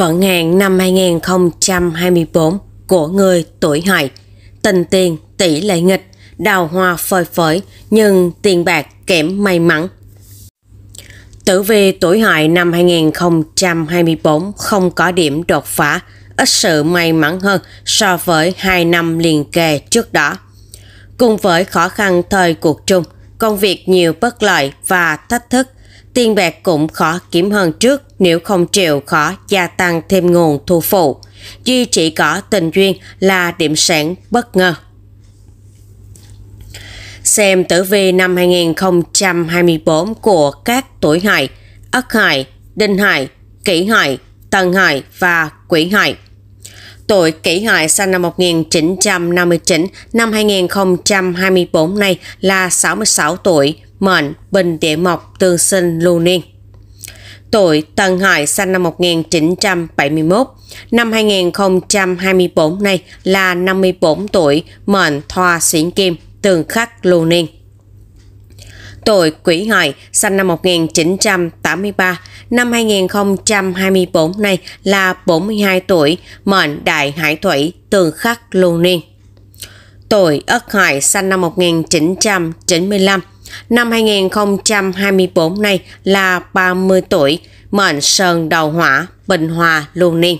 Phận hạn năm 2024 của người tuổi hợi, tình tiền tỷ lệ nghịch, đào hoa phơi phới nhưng tiền bạc kém may mắn. Tử vi tuổi hợi năm 2024 không có điểm đột phá, ít sự may mắn hơn so với hai năm liền kề trước đó. Cùng với khó khăn thời cuộc chung, công việc nhiều bất lợi và thách thức tiền bạc cũng khó kiếm hơn trước nếu không chịu khó gia tăng thêm nguồn thu phụ. Duy chỉ có tình duyên là điểm sáng bất ngờ. Xem tử vi năm 2024 của các tuổi hợi, ất hợi, đinh hợi, kỷ hợi, tân hợi và quỷ hợi tuổi kỷ hợi sinh năm 1959 năm 2024 này là 66 tuổi, mệnh bình địa mộc tương sinh lưu niên. Tuổi Tân Hợi sinh năm 1971, năm 2024 này là 54 tuổi, mệnh Thoa Xuyển Kim, tương khắc lưu niên. Tuổi Quỷ Hợi sinh năm 1983, năm 2024 này là 42 tuổi, mệnh Đại Hải Thủy, tương khắc lưu niên. Tuổi Ất Hợi sinh năm 1995, Năm 2024 này là 30 tuổi, mệnh Sơn Đầu Hỏa, Bình Hòa, Luân Niên.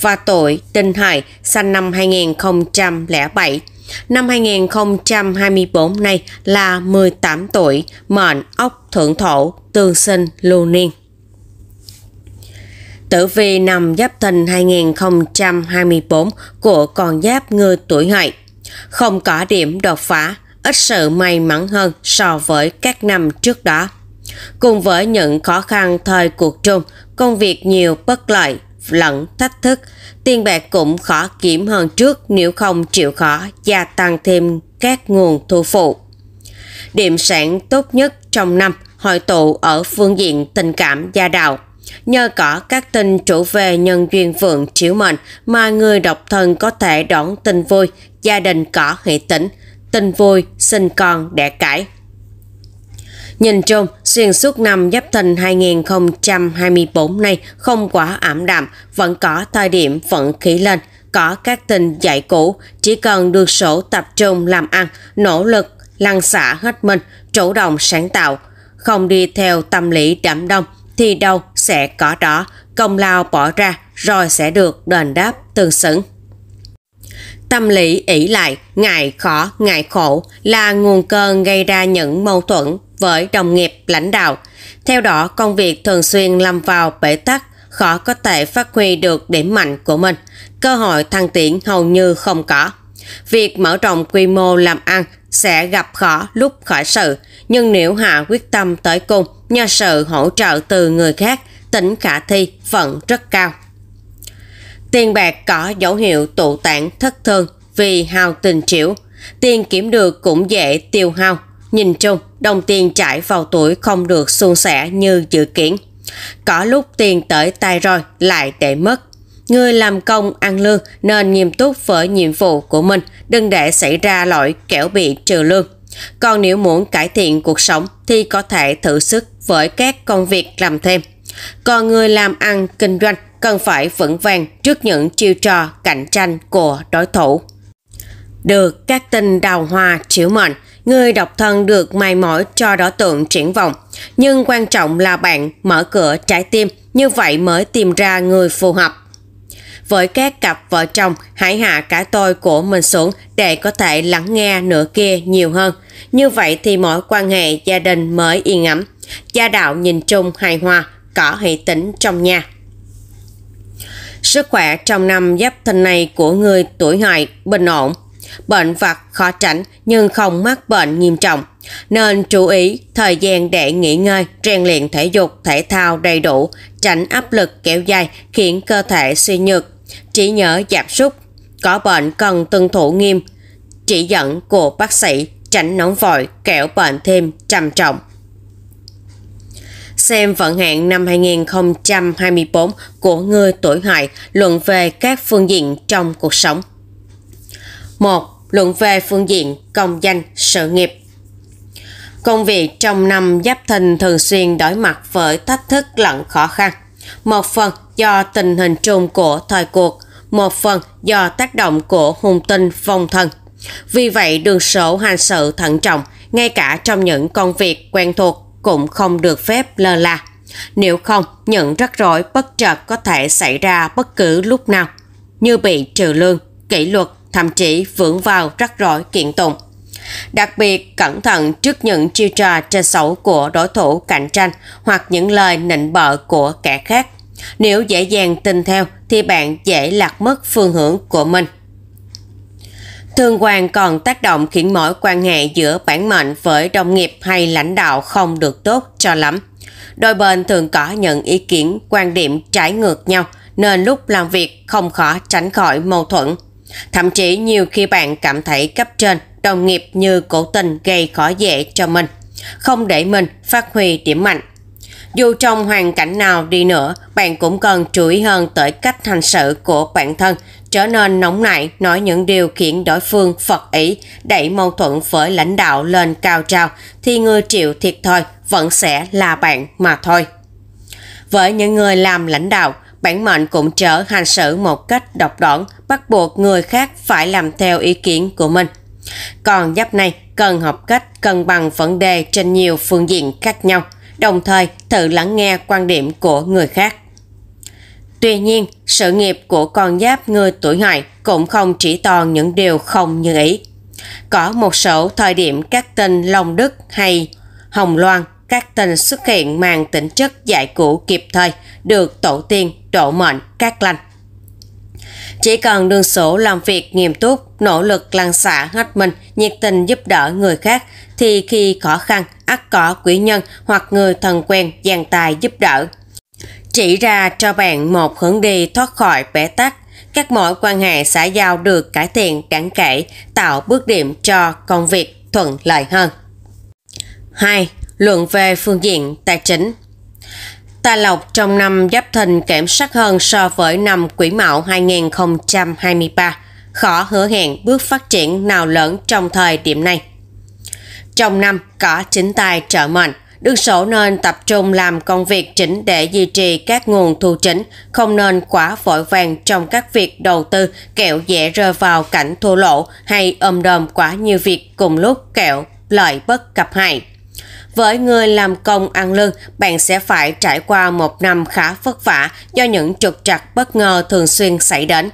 Và tuổi Đinh Hợi, sinh năm 2007. Năm 2024 này là 18 tuổi, mệnh Ốc Thượng Thổ, Tương Sinh, Luân Niên. Tử vi năm Giáp Thìn 2024 của con giáp người tuổi Hợi. Không có điểm đột phá, ít sự may mắn hơn so với các năm trước đó. Cùng với những khó khăn thời cuộc chung, công việc nhiều bất lợi lẫn thách thức, tiền bạc cũng khó kiếm hơn trước nếu không chịu khó gia tăng thêm các nguồn thu phụ. Điểm sản tốt nhất trong năm hội tụ ở phương diện tình cảm gia đạo. Nhờ có các tin chủ về nhân duyên vượng chiếu mệnh mà người độc thân có thể đón tin vui, gia đình có hệ tĩnh, tình vui sinh con đẻ cải. Nhìn chung, xuyên suốt năm Giáp Thìn 2024 này không quá ảm đạm, vẫn có thời điểm vận khí lên, có các tình dạy cũ, chỉ cần được sổ tập trung làm ăn, nỗ lực, lăn xả hết mình, chủ động sáng tạo, không đi theo tâm lý đám đông thì đâu sẽ có đó, công lao bỏ ra rồi sẽ được đền đáp tương xứng. Tâm lý ỷ lại, ngại khó, ngại khổ là nguồn cơn gây ra những mâu thuẫn với đồng nghiệp, lãnh đạo. Theo đó, công việc thường xuyên lâm vào bể tắc, khó có thể phát huy được điểm mạnh của mình. Cơ hội thăng tiến hầu như không có. Việc mở rộng quy mô làm ăn sẽ gặp khó lúc khởi sự, nhưng nếu hạ quyết tâm tới cùng, nhờ sự hỗ trợ từ người khác, tính khả thi vẫn rất cao. Tiền bạc có dấu hiệu tụ tạng thất thường vì hao tình triểu Tiền kiếm được cũng dễ tiêu hao. Nhìn chung, đồng tiền chảy vào tuổi không được suôn sẻ như dự kiến. Có lúc tiền tới tay rồi lại để mất. Người làm công ăn lương nên nghiêm túc với nhiệm vụ của mình, đừng để xảy ra lỗi kẻo bị trừ lương. Còn nếu muốn cải thiện cuộc sống thì có thể thử sức với các công việc làm thêm. Còn người làm ăn kinh doanh cần phải vững vàng trước những chiêu trò cạnh tranh của đối thủ. Được các tinh đào hoa chiếu mệnh, người độc thân được mai mỏi cho đỏ tượng triển vọng. Nhưng quan trọng là bạn mở cửa trái tim, như vậy mới tìm ra người phù hợp. Với các cặp vợ chồng, hãy hạ cả tôi của mình xuống để có thể lắng nghe nửa kia nhiều hơn. Như vậy thì mọi quan hệ gia đình mới yên ấm. Gia đạo nhìn chung hài hòa, cỏ hỷ tính trong nhà. Sức khỏe trong năm giáp thìn này của người tuổi hại bình ổn. Bệnh vặt khó tránh nhưng không mắc bệnh nghiêm trọng, nên chú ý thời gian để nghỉ ngơi, rèn luyện thể dục, thể thao đầy đủ, tránh áp lực kéo dài khiến cơ thể suy nhược, Chỉ nhớ giảm sút. Có bệnh cần tuân thủ nghiêm, chỉ dẫn của bác sĩ, tránh nóng vội, kẻo bệnh thêm trầm trọng xem vận hạn năm 2024 của người tuổi hại luận về các phương diện trong cuộc sống. 1. Luận về phương diện công danh, sự nghiệp Công việc trong năm giáp thìn thường xuyên đối mặt với thách thức lẫn khó khăn. Một phần do tình hình chung của thời cuộc, một phần do tác động của hung tinh phong thần. Vì vậy, đường sổ hành sự thận trọng, ngay cả trong những công việc quen thuộc cũng không được phép lơ là. Nếu không, những rắc rối bất chợt có thể xảy ra bất cứ lúc nào, như bị trừ lương, kỷ luật, thậm chí vướng vào rắc rối kiện tụng. Đặc biệt cẩn thận trước những chiêu trò trên xấu của đối thủ cạnh tranh hoặc những lời nịnh bợ của kẻ khác. Nếu dễ dàng tin theo thì bạn dễ lạc mất phương hướng của mình. Thương quan còn tác động khiến mối quan hệ giữa bản mệnh với đồng nghiệp hay lãnh đạo không được tốt cho lắm. Đôi bên thường có những ý kiến, quan điểm trái ngược nhau nên lúc làm việc không khó tránh khỏi mâu thuẫn. Thậm chí nhiều khi bạn cảm thấy cấp trên, đồng nghiệp như cố tình gây khó dễ cho mình, không để mình phát huy điểm mạnh. Dù trong hoàn cảnh nào đi nữa, bạn cũng cần chú ý hơn tới cách hành xử của bản thân trở nên nóng nảy nói những điều khiến đối phương phật ý, đẩy mâu thuẫn với lãnh đạo lên cao trào, thì người chịu thiệt thôi vẫn sẽ là bạn mà thôi. Với những người làm lãnh đạo, bản mệnh cũng trở hành xử một cách độc đoán bắt buộc người khác phải làm theo ý kiến của mình. Còn giáp này cần học cách cân bằng vấn đề trên nhiều phương diện khác nhau, đồng thời thử lắng nghe quan điểm của người khác. Tuy nhiên, sự nghiệp của con giáp người tuổi hợi cũng không chỉ toàn những điều không như ý. Có một số thời điểm các tên Long Đức hay Hồng Loan, các tên xuất hiện mang tính chất giải cũ kịp thời, được tổ tiên độ mệnh các lành. Chỉ cần đường số làm việc nghiêm túc, nỗ lực lăn xả hết mình, nhiệt tình giúp đỡ người khác, thì khi khó khăn, ắt có quỷ nhân hoặc người thân quen dàn tài giúp đỡ – chỉ ra cho bạn một hướng đi thoát khỏi bế tắc. Các mối quan hệ xã giao được cải thiện đáng kể, tạo bước điểm cho công việc thuận lợi hơn. 2. Luận về phương diện tài chính Tài lộc trong năm Giáp Thìn kiểm sắc hơn so với năm Quỷ Mão 2023, khó hứa hẹn bước phát triển nào lớn trong thời điểm này. Trong năm có chính tài trợ mệnh, Đức sổ nên tập trung làm công việc chỉnh để duy trì các nguồn thu chính, không nên quá vội vàng trong các việc đầu tư kẹo dễ rơi vào cảnh thua lỗ hay ôm đồm quá nhiều việc cùng lúc kẹo lợi bất cập hại. Với người làm công ăn lương, bạn sẽ phải trải qua một năm khá vất vả do những trục trặc bất ngờ thường xuyên xảy đến.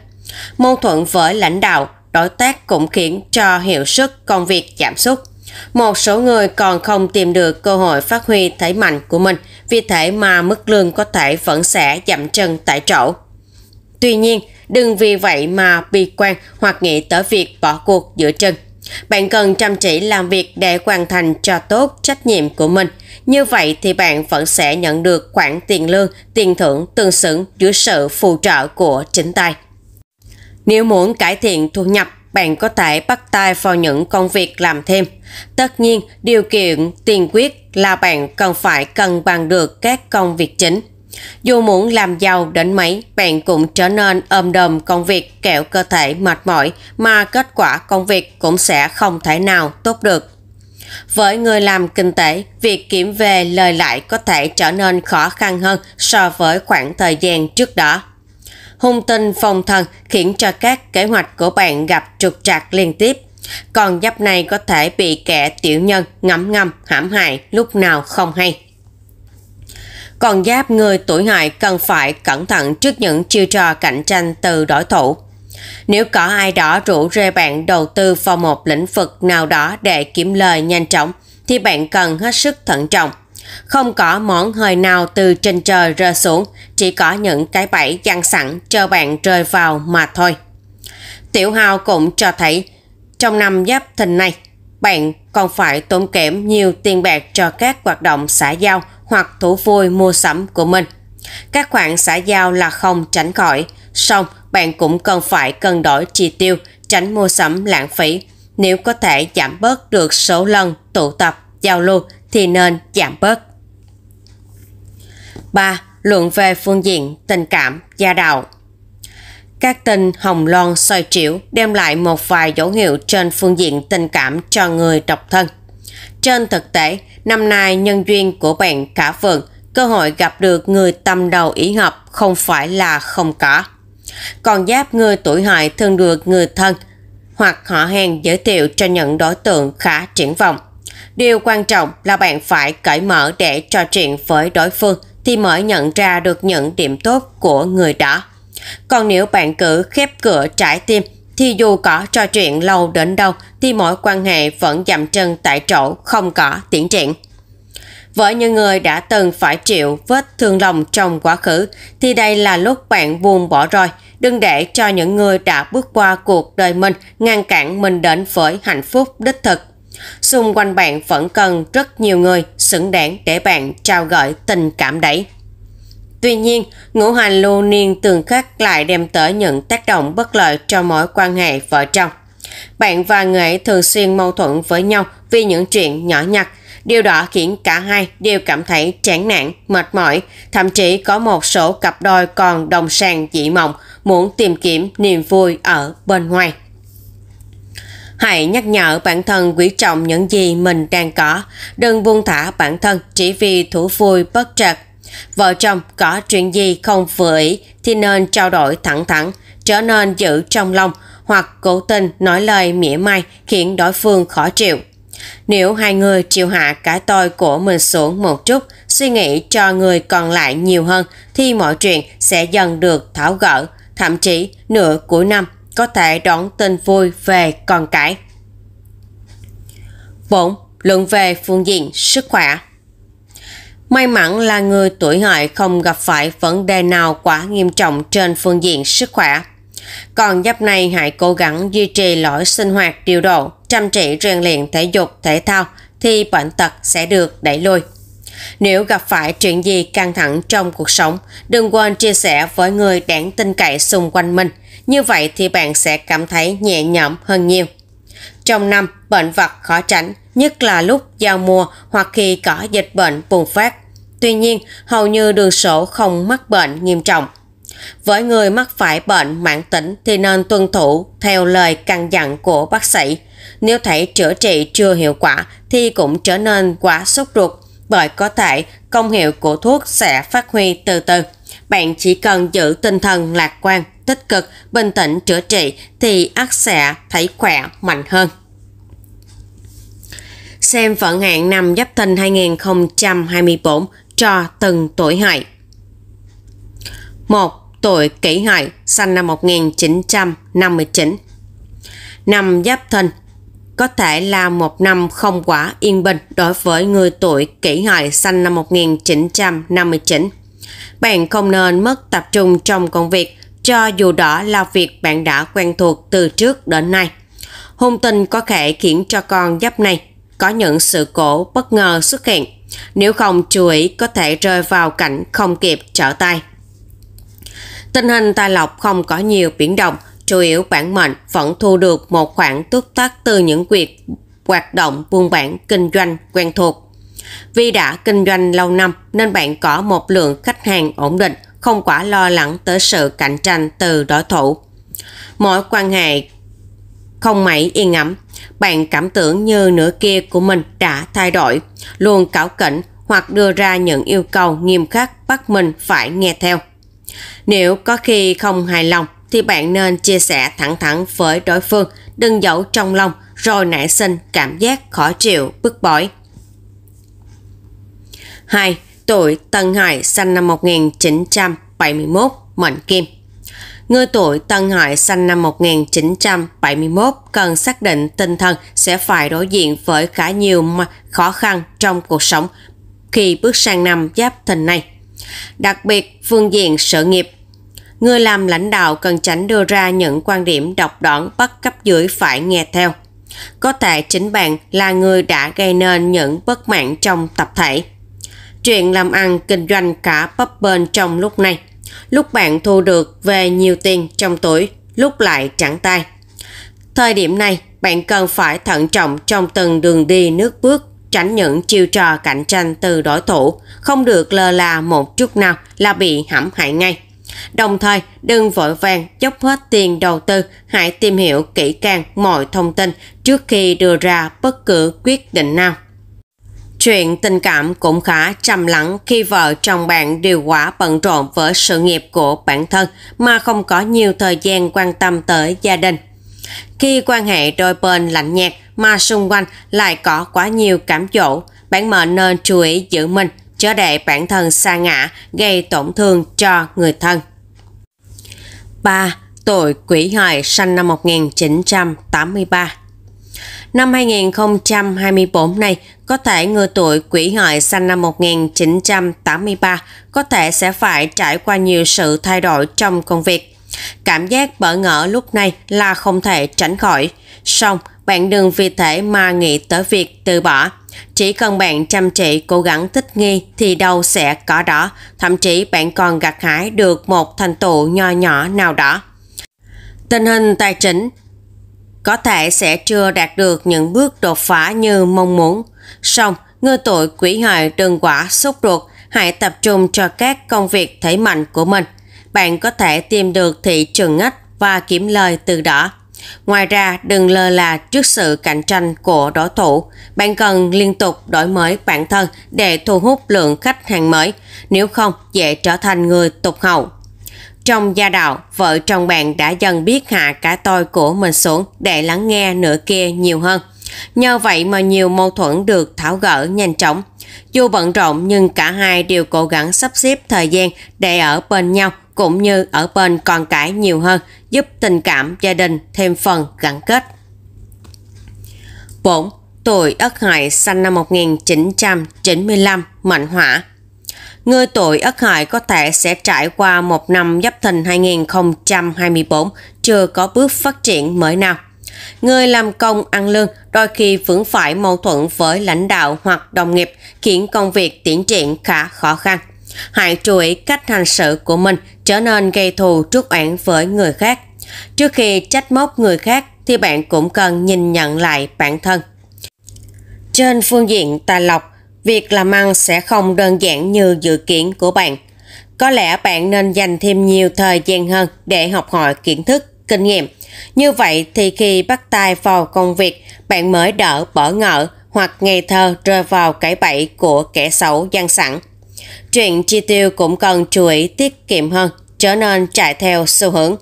Mâu thuẫn với lãnh đạo, đối tác cũng khiến cho hiệu suất công việc giảm sút. Một số người còn không tìm được cơ hội phát huy thế mạnh của mình, vì thế mà mức lương có thể vẫn sẽ chậm chân tại chỗ. Tuy nhiên, đừng vì vậy mà bi quan hoặc nghĩ tới việc bỏ cuộc giữa chừng. Bạn cần chăm chỉ làm việc để hoàn thành cho tốt trách nhiệm của mình. Như vậy thì bạn vẫn sẽ nhận được khoản tiền lương, tiền thưởng tương xứng dưới sự phù trợ của chính tay. Nếu muốn cải thiện thu nhập bạn có thể bắt tay vào những công việc làm thêm. Tất nhiên, điều kiện tiền quyết là bạn cần phải cân bằng được các công việc chính. Dù muốn làm giàu đến mấy, bạn cũng trở nên ôm đồm công việc kẹo cơ thể mệt mỏi mà kết quả công việc cũng sẽ không thể nào tốt được. Với người làm kinh tế, việc kiểm về lời lại có thể trở nên khó khăn hơn so với khoảng thời gian trước đó hung tin phòng thần khiến cho các kế hoạch của bạn gặp trục trặc liên tiếp. Con giáp này có thể bị kẻ tiểu nhân ngấm ngầm hãm hại lúc nào không hay. Con giáp người tuổi hại cần phải cẩn thận trước những chiêu trò cạnh tranh từ đối thủ. Nếu có ai đó rủ rê bạn đầu tư vào một lĩnh vực nào đó để kiếm lời nhanh chóng, thì bạn cần hết sức thận trọng – không có món hời nào từ trên trời rơi xuống, chỉ có những cái bẫy dăng sẵn chờ bạn rơi vào mà thôi. Tiểu Hào cũng cho thấy, trong năm giáp thình này, bạn còn phải tốn kém nhiều tiền bạc cho các hoạt động xã giao hoặc thú vui mua sắm của mình. Các khoản xã giao là không tránh khỏi, song bạn cũng cần phải cân đổi chi tiêu, tránh mua sắm lãng phí. Nếu có thể giảm bớt được số lần tụ tập, giao lưu thì nên giảm bớt. 3. Luận về phương diện tình cảm, gia đạo các tinh hồng loan xoay triệu đem lại một vài dấu hiệu trên phương diện tình cảm cho người độc thân. Trên thực tế, năm nay nhân duyên của bạn cả vườn, cơ hội gặp được người tâm đầu ý hợp không phải là không có. Còn giáp người tuổi hợi thường được người thân hoặc họ hàng giới thiệu cho những đối tượng khá triển vọng. Điều quan trọng là bạn phải cởi mở để trò chuyện với đối phương thì mới nhận ra được những điểm tốt của người đó. Còn nếu bạn cứ khép cửa trái tim thì dù có trò chuyện lâu đến đâu thì mối quan hệ vẫn dậm chân tại chỗ không có tiến triển. Với những người đã từng phải chịu vết thương lòng trong quá khứ thì đây là lúc bạn buông bỏ rồi. Đừng để cho những người đã bước qua cuộc đời mình ngăn cản mình đến với hạnh phúc đích thực xung quanh bạn vẫn cần rất nhiều người xứng đáng để bạn trao gợi tình cảm đấy. Tuy nhiên, ngũ hành lưu niên tương khắc lại đem tới những tác động bất lợi cho mối quan hệ vợ chồng. Bạn và người ấy thường xuyên mâu thuẫn với nhau vì những chuyện nhỏ nhặt. Điều đó khiến cả hai đều cảm thấy chán nản, mệt mỏi. Thậm chí có một số cặp đôi còn đồng sàng dị mộng muốn tìm kiếm niềm vui ở bên ngoài. Hãy nhắc nhở bản thân quý trọng những gì mình đang có. Đừng buông thả bản thân chỉ vì thủ vui bất trật. Vợ chồng có chuyện gì không vừa ý thì nên trao đổi thẳng thẳng, trở nên giữ trong lòng hoặc cố tình nói lời mỉa mai khiến đối phương khó chịu. Nếu hai người chịu hạ cái tôi của mình xuống một chút, suy nghĩ cho người còn lại nhiều hơn thì mọi chuyện sẽ dần được tháo gỡ, thậm chí nửa cuối năm có thể đón tin vui về con cái. 4. Luận về phương diện sức khỏe May mắn là người tuổi hợi không gặp phải vấn đề nào quá nghiêm trọng trên phương diện sức khỏe. Còn giáp này hãy cố gắng duy trì lối sinh hoạt điều độ, chăm chỉ rèn luyện thể dục, thể thao thì bệnh tật sẽ được đẩy lùi. Nếu gặp phải chuyện gì căng thẳng trong cuộc sống, đừng quên chia sẻ với người đáng tin cậy xung quanh mình – như vậy thì bạn sẽ cảm thấy nhẹ nhõm hơn nhiều. Trong năm, bệnh vật khó tránh, nhất là lúc giao mùa hoặc khi có dịch bệnh bùng phát. Tuy nhiên, hầu như đường sổ không mắc bệnh nghiêm trọng. Với người mắc phải bệnh mãn tính thì nên tuân thủ theo lời căn dặn của bác sĩ. Nếu thể chữa trị chưa hiệu quả thì cũng trở nên quá sốt ruột bởi có thể công hiệu của thuốc sẽ phát huy từ từ. Bạn chỉ cần giữ tinh thần lạc quan tích cực, bình tĩnh chữa trị thì ác sẽ thấy khỏe mạnh hơn. Xem vận hạn năm Giáp Thìn 2024 cho từng tuổi hại 1. Tuổi Kỷ Hợi, sinh năm 1959. Năm Giáp Thìn có thể là một năm không quá yên bình đối với người tuổi kỷ hợi sinh năm 1959. Bạn không nên mất tập trung trong công việc, cho dù đó là việc bạn đã quen thuộc từ trước đến nay. Hôn tình có thể khiến cho con giáp này có những sự cố bất ngờ xuất hiện, nếu không chú ý có thể rơi vào cảnh không kịp trở tay. Tình hình tài lộc không có nhiều biến động, chủ yếu bản mệnh vẫn thu được một khoản túc tác từ những việc hoạt động buôn bản kinh doanh quen thuộc. Vì đã kinh doanh lâu năm nên bạn có một lượng khách hàng ổn định, không quá lo lắng tới sự cạnh tranh từ đối thủ. Mối quan hệ không mấy yên ấm, bạn cảm tưởng như nửa kia của mình đã thay đổi, luôn cảo cảnh hoặc đưa ra những yêu cầu nghiêm khắc bắt mình phải nghe theo. Nếu có khi không hài lòng thì bạn nên chia sẻ thẳng thắn với đối phương, đừng giấu trong lòng rồi nảy sinh cảm giác khó chịu, bức bối. 2 tuổi Tân Hải sinh năm 1971, mệnh kim. Người tuổi Tân Hải sinh năm 1971 cần xác định tinh thần sẽ phải đối diện với khá nhiều khó khăn trong cuộc sống khi bước sang năm giáp thìn này. Đặc biệt, phương diện sự nghiệp người làm lãnh đạo cần tránh đưa ra những quan điểm độc đoán bắt cấp dưới phải nghe theo. Có thể chính bạn là người đã gây nên những bất mãn trong tập thể chuyện làm ăn kinh doanh cả bấp bênh trong lúc này. Lúc bạn thu được về nhiều tiền trong tuổi, lúc lại chẳng tay. Thời điểm này, bạn cần phải thận trọng trong từng đường đi nước bước, tránh những chiêu trò cạnh tranh từ đối thủ, không được lơ là một chút nào là bị hãm hại ngay. Đồng thời, đừng vội vàng dốc hết tiền đầu tư, hãy tìm hiểu kỹ càng mọi thông tin trước khi đưa ra bất cứ quyết định nào. Chuyện tình cảm cũng khá trầm lắng khi vợ chồng bạn điều quả bận rộn với sự nghiệp của bản thân mà không có nhiều thời gian quan tâm tới gia đình. Khi quan hệ đôi bên lạnh nhạt mà xung quanh lại có quá nhiều cảm dỗ, bạn mệnh nên chú ý giữ mình, chớ để bản thân xa ngã, gây tổn thương cho người thân. 3. tội Quỷ Hợi sinh năm 1983 Năm 2024 này, có thể người tuổi quỷ hợi sinh năm 1983 có thể sẽ phải trải qua nhiều sự thay đổi trong công việc. Cảm giác bỡ ngỡ lúc này là không thể tránh khỏi. Song, bạn đừng vì thế mà nghĩ tới việc từ bỏ. Chỉ cần bạn chăm chỉ cố gắng thích nghi thì đâu sẽ có đó, thậm chí bạn còn gặt hái được một thành tựu nho nhỏ nào đó. Tình hình tài chính có thể sẽ chưa đạt được những bước đột phá như mong muốn. Song, ngư tội quỷ hợi đừng quả xúc ruột, hãy tập trung cho các công việc thể mạnh của mình. Bạn có thể tìm được thị trường ngách và kiếm lời từ đó. Ngoài ra, đừng lơ là trước sự cạnh tranh của đối thủ. Bạn cần liên tục đổi mới bản thân để thu hút lượng khách hàng mới, nếu không dễ trở thành người tục hậu. Trong gia đạo, vợ chồng bạn đã dần biết hạ cả tôi của mình xuống để lắng nghe nửa kia nhiều hơn. Nhờ vậy mà nhiều mâu thuẫn được tháo gỡ nhanh chóng. Dù bận rộn nhưng cả hai đều cố gắng sắp xếp thời gian để ở bên nhau cũng như ở bên con cái nhiều hơn, giúp tình cảm gia đình thêm phần gắn kết. 4. Tuổi Ất Hợi sinh năm 1995, Mạnh Hỏa, Người tuổi Ất Hợi có thể sẽ trải qua một năm Giáp Thìn 2024 chưa có bước phát triển mới nào. Người làm công ăn lương đôi khi vướng phải mâu thuẫn với lãnh đạo hoặc đồng nghiệp khiến công việc tiến triển khá khó khăn. Hãy chú ý cách hành xử của mình trở nên gây thù trước oản với người khác. Trước khi trách móc người khác thì bạn cũng cần nhìn nhận lại bản thân. Trên phương diện tài lộc, Việc làm ăn sẽ không đơn giản như dự kiến của bạn. Có lẽ bạn nên dành thêm nhiều thời gian hơn để học hỏi kiến thức, kinh nghiệm. Như vậy thì khi bắt tay vào công việc, bạn mới đỡ bỡ ngỡ hoặc ngây thơ rơi vào cái bẫy của kẻ xấu gian sẵn. Chuyện chi tiêu cũng cần chú ý tiết kiệm hơn, trở nên chạy theo xu hướng.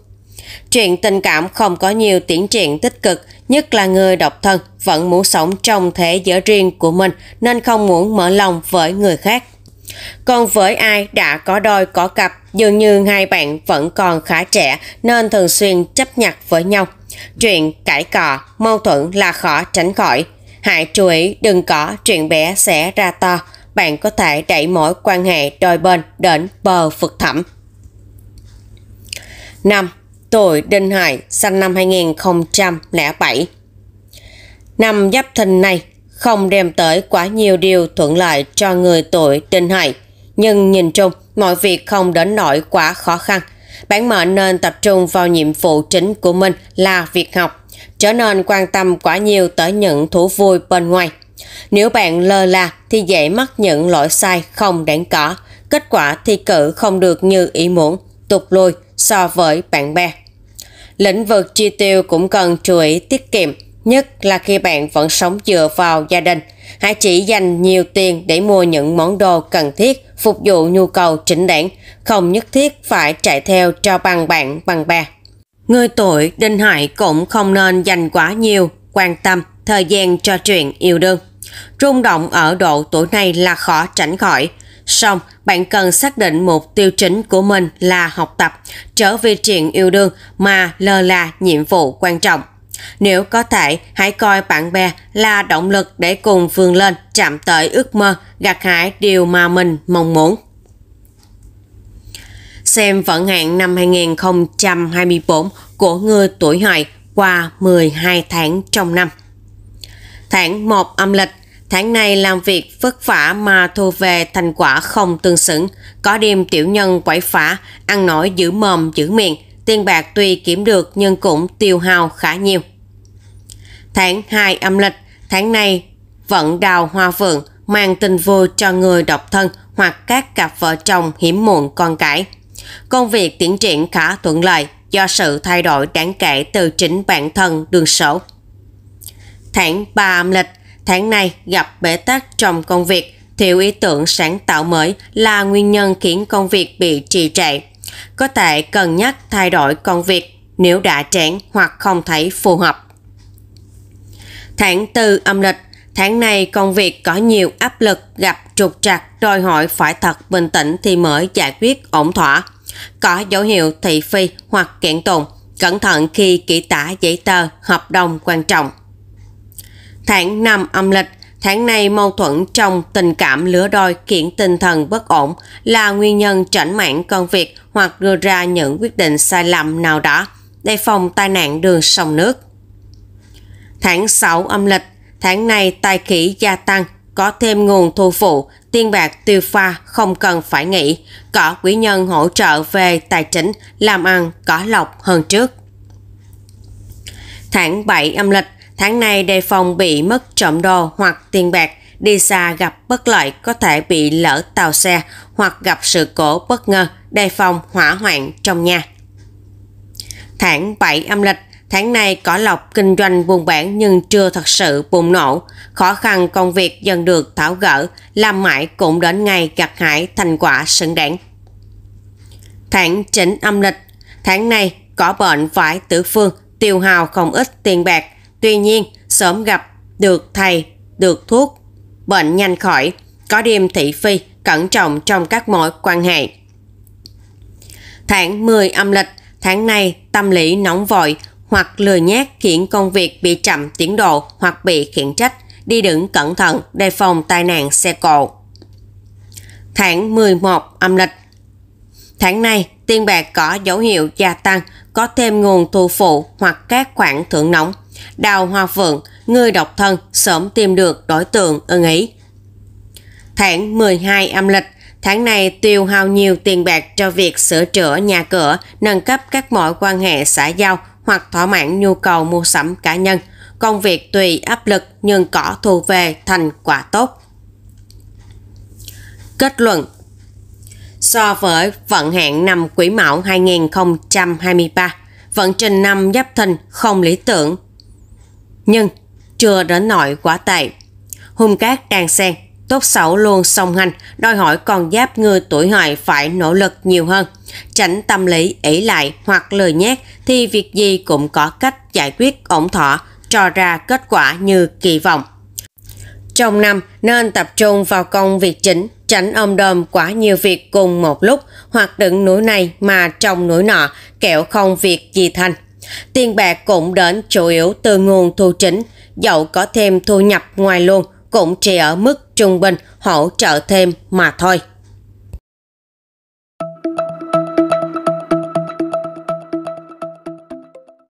Chuyện tình cảm không có nhiều tiến triển tích cực, nhất là người độc thân vẫn muốn sống trong thế giới riêng của mình nên không muốn mở lòng với người khác. Còn với ai đã có đôi có cặp, dường như hai bạn vẫn còn khá trẻ nên thường xuyên chấp nhặt với nhau. Chuyện cãi cọ, mâu thuẫn là khó tránh khỏi. Hãy chú ý đừng có chuyện bé sẽ ra to, bạn có thể đẩy mối quan hệ đôi bên đến bờ vực thẳm. 5 tuổi Đinh Hợi, sinh năm 2007. Năm Giáp Thìn này không đem tới quá nhiều điều thuận lợi cho người tuổi Đinh Hợi, nhưng nhìn chung mọi việc không đến nỗi quá khó khăn. Bản mệnh nên tập trung vào nhiệm vụ chính của mình là việc học, trở nên quan tâm quá nhiều tới những thú vui bên ngoài. Nếu bạn lơ là thì dễ mắc những lỗi sai không đáng có, kết quả thi cử không được như ý muốn, tụt lùi so với bạn bè. Lĩnh vực chi tiêu cũng cần chú ý tiết kiệm, nhất là khi bạn vẫn sống dựa vào gia đình. Hãy chỉ dành nhiều tiền để mua những món đồ cần thiết phục vụ nhu cầu chính đáng, không nhất thiết phải chạy theo cho bằng bạn bằng bè. Người tuổi Đinh hại cũng không nên dành quá nhiều quan tâm thời gian cho chuyện yêu đương. Rung động ở độ tuổi này là khó tránh khỏi, xong bạn cần xác định mục tiêu chính của mình là học tập, trở về chuyện yêu đương mà lơ là nhiệm vụ quan trọng. Nếu có thể, hãy coi bạn bè là động lực để cùng vươn lên, chạm tới ước mơ, gặt hái điều mà mình mong muốn. Xem vận hạn năm 2024 của người tuổi hợi qua 12 tháng trong năm. Tháng 1 âm lịch Tháng này làm việc vất vả mà thu về thành quả không tương xứng. Có đêm tiểu nhân quậy phá, ăn nổi giữ mồm giữ miệng. Tiền bạc tuy kiếm được nhưng cũng tiêu hao khá nhiều. Tháng 2 âm lịch, tháng này vận đào hoa vượng, mang tình vui cho người độc thân hoặc các cặp vợ chồng hiếm muộn con cái. Công việc tiến triển khá thuận lợi do sự thay đổi đáng kể từ chính bản thân đường sổ. Tháng 3 âm lịch, Tháng này gặp bế tắc trong công việc, thiếu ý tưởng sáng tạo mới là nguyên nhân khiến công việc bị trì trệ. Có thể cân nhắc thay đổi công việc nếu đã chán hoặc không thấy phù hợp. Tháng 4 âm lịch Tháng này công việc có nhiều áp lực gặp trục trặc đòi hỏi phải thật bình tĩnh thì mới giải quyết ổn thỏa. Có dấu hiệu thị phi hoặc kiện tụng, cẩn thận khi kỹ tả giấy tờ, hợp đồng quan trọng. Tháng 5 âm lịch, tháng này mâu thuẫn trong tình cảm lửa đôi kiện tinh thần bất ổn là nguyên nhân trảnh mạng công việc hoặc đưa ra những quyết định sai lầm nào đó, đề phòng tai nạn đường sông nước. Tháng 6 âm lịch, tháng này tài khỉ gia tăng, có thêm nguồn thu phụ, tiền bạc tiêu pha không cần phải nghĩ, có quý nhân hỗ trợ về tài chính, làm ăn có lộc hơn trước. Tháng 7 âm lịch, Tháng này đề phòng bị mất trộm đồ hoặc tiền bạc, đi xa gặp bất lợi có thể bị lỡ tàu xe hoặc gặp sự cố bất ngờ, đề phòng hỏa hoạn trong nhà. Tháng 7 âm lịch, tháng này cỏ lọc kinh doanh buôn bản nhưng chưa thật sự bùng nổ. Khó khăn công việc dần được tháo gỡ, làm mãi cũng đến ngày gặt hái thành quả xứng đáng. Tháng 9 âm lịch, tháng này cỏ bệnh phải tử phương, tiêu hào không ít tiền bạc, Tuy nhiên, sớm gặp, được thầy, được thuốc, bệnh nhanh khỏi, có đêm thị phi, cẩn trọng trong các mối quan hệ. Tháng 10 âm lịch, tháng này tâm lý nóng vội hoặc lười nhát khiến công việc bị chậm tiến độ hoặc bị khiển trách, đi đứng cẩn thận đề phòng tai nạn xe cộ. Tháng 11 âm lịch Tháng này, tiền bạc có dấu hiệu gia tăng, có thêm nguồn thu phụ hoặc các khoản thưởng nóng Đào Hoa Phượng, người độc thân sớm tìm được đối tượng ưng ý. Tháng 12 âm lịch, tháng này tiêu hao nhiều tiền bạc cho việc sửa chữa nhà cửa, nâng cấp các mối quan hệ xã giao hoặc thỏa mãn nhu cầu mua sắm cá nhân. Công việc tùy áp lực nhưng có thu về thành quả tốt. Kết luận So với vận hạn năm Quý Mão 2023, vận trình năm Giáp Thìn không lý tưởng nhưng chưa đến nỗi quá tệ. Hung cát đang sen, tốt xấu luôn song hành, đòi hỏi con giáp người tuổi hợi phải nỗ lực nhiều hơn. Tránh tâm lý ỷ lại hoặc lười nhát thì việc gì cũng có cách giải quyết ổn thỏa, cho ra kết quả như kỳ vọng. Trong năm nên tập trung vào công việc chính, tránh ôm đồm quá nhiều việc cùng một lúc hoặc đựng nỗi này mà trong nỗi nọ, kẹo không việc gì thành. Tiền bạc cũng đến chủ yếu từ nguồn thu chính, dẫu có thêm thu nhập ngoài luôn cũng chỉ ở mức trung bình hỗ trợ thêm mà thôi.